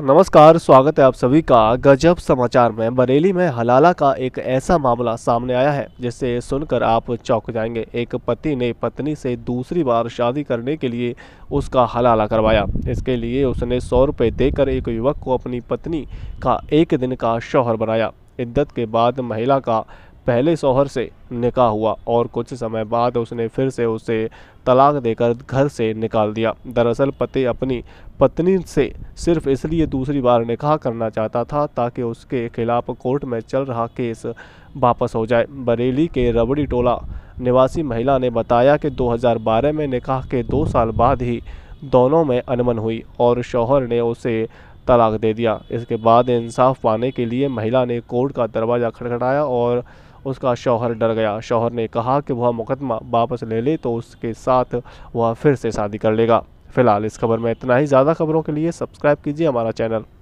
नमस्कार स्वागत है आप सभी का गजब समाचार में बरेली में हलाला का एक ऐसा मामला सामने आया है जिसे सुनकर आप चौंक जाएंगे एक पति ने पत्नी से दूसरी बार शादी करने के लिए उसका हलाला करवाया इसके लिए उसने सौ रुपये देकर एक युवक को अपनी पत्नी का एक दिन का शौहर बनाया इद्दत के बाद महिला का पहले शौहर से निकाह हुआ और कुछ समय बाद उसने फिर से उसे तलाक देकर घर से निकाल दिया दरअसल पति अपनी पत्नी से सिर्फ इसलिए दूसरी बार निकाह करना चाहता था ताकि उसके खिलाफ कोर्ट में चल रहा केस वापस हो जाए बरेली के रबड़ी टोला निवासी महिला ने बताया कि 2012 में निकाह के दो साल बाद ही दोनों में अनबन हुई और शौहर ने उसे तलाक दे दिया इसके बाद इंसाफ पाने के लिए महिला ने कोर्ट का दरवाज़ा खटखटाया और उसका शौहर डर गया शौहर ने कहा कि वह मुकदमा वापस ले ले तो उसके साथ वह फिर से शादी कर लेगा फिलहाल इस खबर में इतना ही ज़्यादा खबरों के लिए सब्सक्राइब कीजिए हमारा चैनल